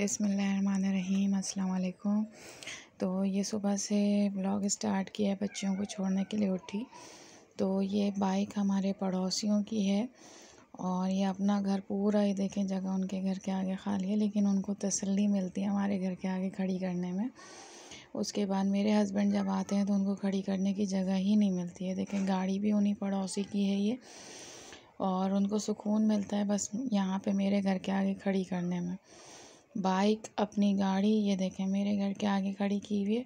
बिसमीम अल्लाम तो ये सुबह से ब्लॉग स्टार्ट किया है बच्चों को छोड़ने के लिए उठी तो ये बाइक हमारे पड़ोसियों की है और ये अपना घर पूरा ही देखें जगह उनके घर के आगे खाली है लेकिन उनको तसल्ली मिलती है हमारे घर के आगे खड़ी करने में उसके बाद मेरे हस्बैंड जब आते हैं तो उनको खड़ी करने की जगह ही नहीं मिलती है देखें गाड़ी भी उन्हीं पड़ोसी की है ये और उनको सुकून मिलता है बस यहाँ पे मेरे घर के आगे खड़ी करने में बाइक अपनी गाड़ी ये देखें मेरे घर के आगे खड़ी की हुई है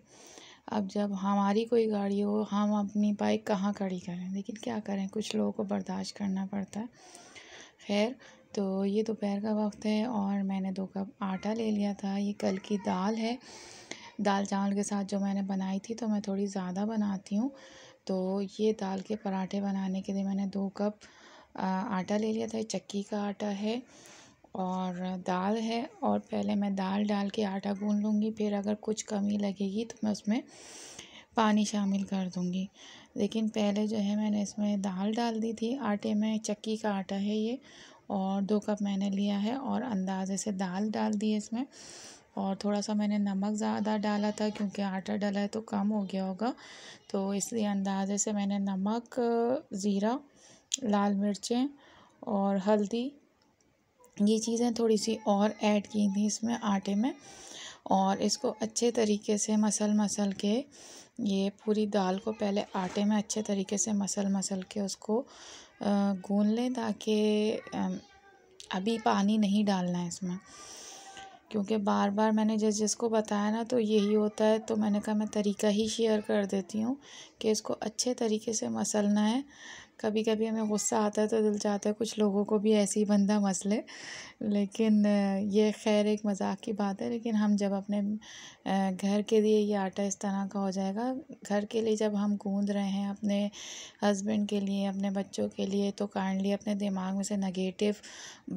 अब जब हमारी कोई गाड़ी हो हम अपनी बाइक कहाँ खड़ी करें लेकिन क्या करें कुछ लोगों को बर्दाश्त करना पड़ता है खैर तो ये दोपहर का वक्त है और मैंने दो कप आटा ले लिया था ये कल की दाल है दाल चावल के साथ जो मैंने बनाई थी तो मैं थोड़ी ज़्यादा बनाती हूँ तो ये दाल के पराठे बनाने के लिए मैंने दो कप आटा ले लिया था ये चक्की का आटा है और दाल है और पहले मैं दाल डाल के आटा गूँध लूँगी फिर अगर कुछ कमी लगेगी तो मैं उसमें पानी शामिल कर दूँगी लेकिन पहले जो है मैंने इसमें दाल डाल दी थी आटे में चक्की का आटा है ये और दो कप मैंने लिया है और अंदाज़े से दाल डाल दी है इसमें और थोड़ा सा मैंने नमक ज़्यादा डाला था क्योंकि आटा डला है तो कम हो गया होगा तो इसलिए अंदाज़े से मैंने नमक ज़ीरा लाल मिर्चें और हल्दी ये चीज़ें थोड़ी सी और ऐड की थी इसमें आटे में और इसको अच्छे तरीके से मसल मसल के ये पूरी दाल को पहले आटे में अच्छे तरीके से मसल मसल के उसको गून लें ताकि अभी पानी नहीं डालना है इसमें क्योंकि बार बार मैंने जिस जिसको बताया ना तो यही होता है तो मैंने कहा मैं तरीका ही शेयर कर देती हूँ कि इसको अच्छे तरीके से मसलना है कभी कभी हमें गुस्सा आता है तो दिल चाहता है कुछ लोगों को भी ऐसे ही बंदा मसले लेकिन ये खैर एक मजाक की बात है लेकिन हम जब अपने घर के लिए ये आटा इस तरह का हो जाएगा घर के लिए जब हम गूंद रहे हैं अपने हस्बैंड के लिए अपने बच्चों के लिए तो काइंडली अपने दिमाग में से नगेटिव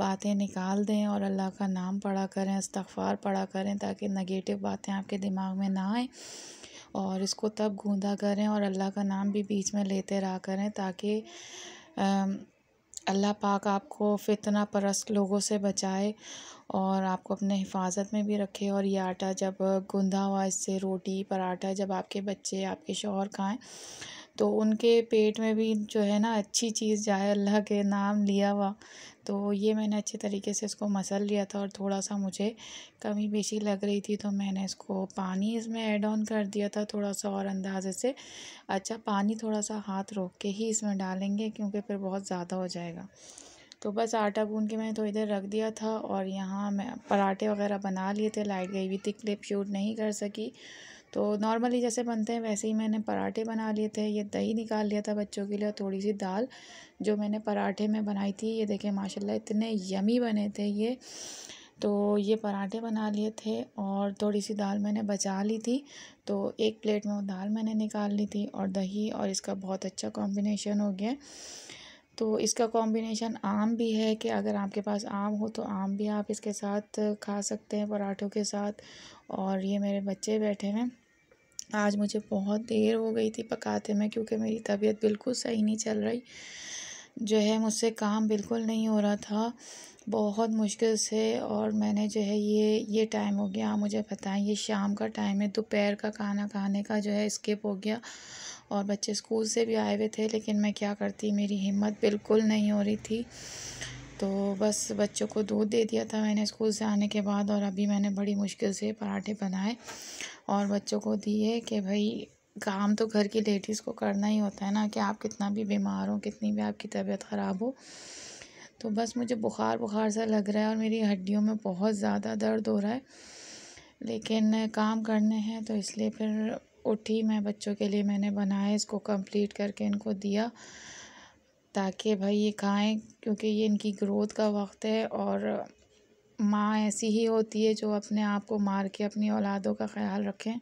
बातें निकाल दें और अल्लाह का नाम पढ़ा करें इस्तफ़ार पढ़ा करें ताकि नगेटिव बातें आपके दिमाग में ना आएँ और इसको तब गूँधा करें और अल्लाह का नाम भी बीच में लेते रहा करें ताकि अल्लाह पाक आपको फितना परस्त लोगों से बचाए और आपको अपने हिफाजत में भी रखे और ये आटा जब गूँधा हुआ इससे रोटी पराठा जब आपके बच्चे आपके शोहर खाएं तो उनके पेट में भी जो है ना अच्छी चीज़ जाए अल्लाह के नाम लिया हुआ तो ये मैंने अच्छे तरीके से इसको मसल लिया था और थोड़ा सा मुझे कमी बेशी लग रही थी तो मैंने इसको पानी इसमें ऐड ऑन कर दिया था थोड़ा सा और अंदाजे से अच्छा पानी थोड़ा सा हाथ रोक के ही इसमें डालेंगे क्योंकि फिर बहुत ज़्यादा हो जाएगा तो बस आटा गूंद के मैंने थोड़ी तो देर रख दिया था और यहाँ मैं पराठे वगैरह बना लिए थे लाइट गई हुई थी क्लिप शूट नहीं कर सकी तो नॉर्मली जैसे बनते हैं वैसे ही मैंने पराठे बना लिए थे ये दही निकाल लिया था बच्चों के लिए और थोड़ी सी दाल जो मैंने पराठे में बनाई थी ये देखें माशाल्लाह इतने यमी बने थे ये तो ये पराठे बना लिए थे और थोड़ी सी दाल मैंने बचा ली थी तो एक प्लेट में वो दाल मैंने निकाल ली थी और दही और इसका बहुत अच्छा कॉम्बिनेशन हो गया तो इसका कॉम्बिनेशन आम भी है कि अगर आपके पास आम हो तो आम भी आप इसके साथ खा सकते हैं पराठों के साथ और ये मेरे बच्चे बैठे हैं आज मुझे बहुत देर हो गई थी पकाते में क्योंकि मेरी तबीयत बिल्कुल सही नहीं चल रही जो है मुझसे काम बिल्कुल नहीं हो रहा था बहुत मुश्किल से और मैंने जो है ये ये टाइम हो गया मुझे मुझे है ये शाम का टाइम है दोपहर का खाना खाने का जो है स्किप हो गया और बच्चे स्कूल से भी आए हुए थे लेकिन मैं क्या करती मेरी हिम्मत बिल्कुल नहीं हो रही थी तो बस बच्चों को दूध दे दिया था मैंने स्कूल से आने के बाद और अभी मैंने बड़ी मुश्किल से पराठे बनाए और बच्चों को दिए कि भाई काम तो घर की लेडीज़ को करना ही होता है ना कि आप कितना भी बीमार हो कितनी भी आपकी तबीयत ख़राब हो तो बस मुझे बुखार बुखार सा लग रहा है और मेरी हड्डियों में बहुत ज़्यादा दर्द हो रहा है लेकिन काम करने हैं तो इसलिए फिर उठी मैं बच्चों के लिए मैंने बनाया इसको कंप्लीट करके इनको दिया ताकि भाई ये खाएं क्योंकि ये इनकी ग्रोथ का वक्त है और माँ ऐसी ही होती है जो अपने आप को मार के अपनी औलादों का ख्याल रखें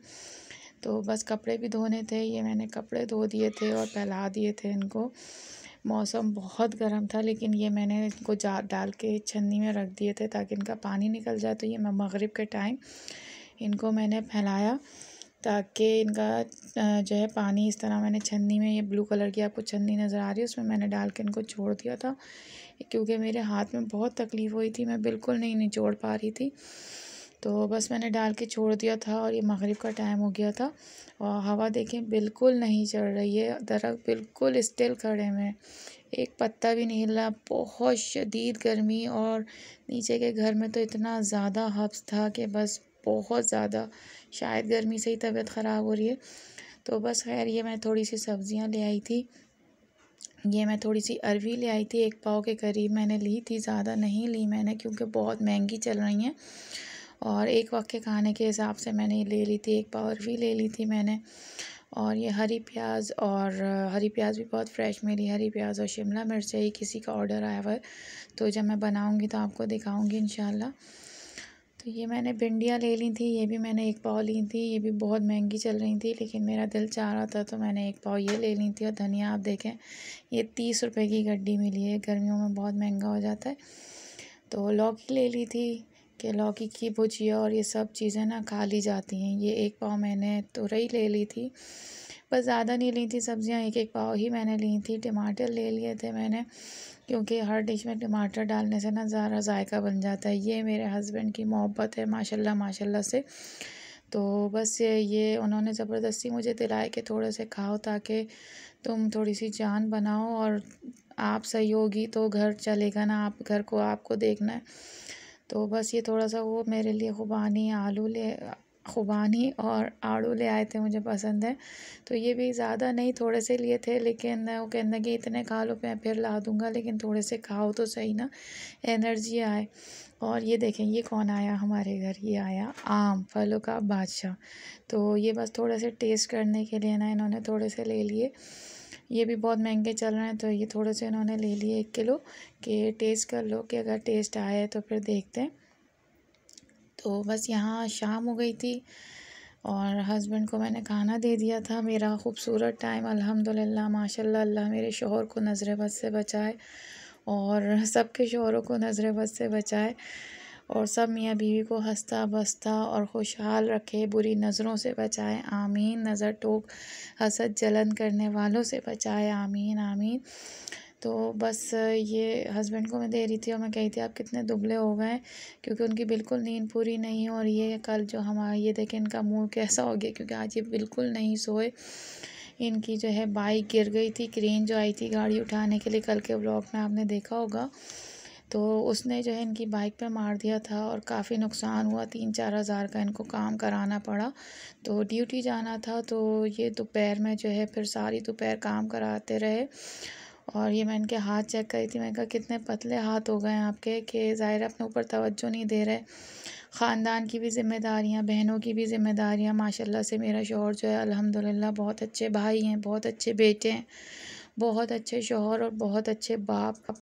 तो बस कपड़े भी धोने थे ये मैंने कपड़े धो दिए थे और फैला दिए थे इनको मौसम बहुत गर्म था लेकिन ये मैंने इनको जा डाल के छन्नी में रख दिए थे ताकि इनका पानी निकल जाए तो ये मैं मगरिब के टाइम इनको मैंने फैलाया ताकि इनका जो है पानी इस तरह मैंने छन्नी में ये ब्लू कलर की आपको छन्नी नज़र आ रही है उसमें मैंने डाल के इनको छोड़ दिया था क्योंकि मेरे हाथ में बहुत तकलीफ़ हुई थी मैं बिल्कुल नहीं निचोड़ पा रही थी तो बस मैंने डाल के छोड़ दिया था और ये मगरिब का टाइम हो गया था और हवा देखें बिल्कुल नहीं चढ़ रही है दरख्त बिल्कुल स्टिल खड़े में एक पत्ता भी नहीं हिला बहुत शदीद गर्मी और नीचे के घर में तो इतना ज़्यादा हफ्स था कि बस बहुत ज़्यादा शायद गर्मी से ही तबीयत ख़राब हो रही है तो बस खैर ये मैं थोड़ी सी सब्ज़ियाँ ले आई थी ये मैं थोड़ी सी अरवी ले आई थी एक पाव के करीब मैंने ली थी ज़्यादा नहीं ली मैंने क्योंकि बहुत महंगी चल रही हैं और एक वक्त के खाने के हिसाब से मैंने ले ली थी एक पाव अरवी ले ली थी मैंने और ये हरी प्याज और हरी प्याज भी बहुत फ्रेश मिली हरी प्याज और शिमला मिर्च यही किसी का ऑर्डर आया हुआ है तो जब मैं बनाऊँगी तो आपको दिखाऊँगी इन तो ये मैंने भिंडियाँ ले ली थी ये भी मैंने एक पाव ली थी ये भी बहुत महंगी चल रही थी लेकिन मेरा दिल चाह रहा था तो मैंने एक पाव ये ले ली थी और धनिया आप देखें ये तीस रुपए की गड्डी मिली है गर्मियों में बहुत महंगा हो जाता है तो लौकी ले ली थी कि लौकी की भुजिया और ये सब चीज़ें ना खा ली जाती हैं ये एक पाव मैंने तुरई ले ली थी बस ज़्यादा नहीं ली थी सब्ज़ियाँ एक एक पाव ही मैंने ली थी टमाटर ले लिए थे मैंने क्योंकि हर डिश में टमाटर डालने से ना ज़्यादा जायका बन जाता है ये मेरे हस्बैंड की मोहब्बत है माशाल्लाह माशाल्लाह से तो बस ये ये उन्होंने ज़बरदस्ती मुझे दिलाया कि थोड़े से खाओ ताकि तुम थोड़ी सी जान बनाओ और आप सही होगी तो घर चलेगा ना आप घर को आपको देखना है तो बस ये थोड़ा सा वो मेरे लिए खुबानी आलू ले खुबानी और आड़ू ले आए थे मुझे पसंद है तो ये भी ज़्यादा नहीं थोड़े से लिए थे लेकिन वो कहने कि इतने खा लो मैं फिर ला दूँगा लेकिन थोड़े से खाओ तो सही ना एनर्जी आए और ये देखें ये कौन आया हमारे घर ये आया आम फलों का बादशाह तो ये बस थोड़े से टेस्ट करने के लिए ना इन्होंने थोड़े से ले लिए ये भी बहुत महंगे चल रहे हैं तो ये थोड़े से इन्होंने ले लिए एक किलो कि टेस्ट कर लो कि अगर टेस्ट आए तो फिर देखते हैं तो बस यहाँ शाम हो गई थी और हस्बैंड को मैंने खाना दे दिया था मेरा खूबसूरत टाइम अल्हम्दुलिल्लाह माशाल्लाह अल्लाह मेरे शोहर को नज़र बद से बचाए और सबके शोहरों को नज़र बद से बचाए और सब मियाँ बीवी को हंसता बसता और खुशहाल रखे बुरी नज़रों से बचाए आमीन नज़र टोक हसद जलन करने वालों से बचाए आमीन आमीन तो बस ये हस्बैंड को मैं दे रही थी और मैं कही थी आप कितने दुबले हो गए क्योंकि उनकी बिल्कुल नींद पूरी नहीं और ये कल जो हमारा ये देखें इनका मुंह कैसा हो गया क्योंकि आज ये बिल्कुल नहीं सोए इनकी जो है बाइक गिर गई थी क्रेन जो आई थी गाड़ी उठाने के लिए कल के ब्लॉग में आपने देखा होगा तो उसने जो है इनकी बाइक पर मार दिया था और काफ़ी नुकसान हुआ तीन चार हज़ार का इनको काम कराना पड़ा तो ड्यूटी जाना था तो ये दोपहर में जो है फिर सारी दोपहर काम कराते रहे और ये मैं इनके हाथ चेक करी थी मैंने कहा कितने पतले हाथ हो गए हैं आपके कि ज़ाहिर अपने ऊपर तवज्जो नहीं दे रहे ख़ानदान की भी जिम्मेदारियाँ बहनों की भी जिम्मेदारियाँ माशाल्लाह से मेरा शोहर जो है अल्हम्दुलिल्लाह बहुत अच्छे भाई हैं बहुत अच्छे बेटे हैं बहुत अच्छे शोहर और बहुत अच्छे बाप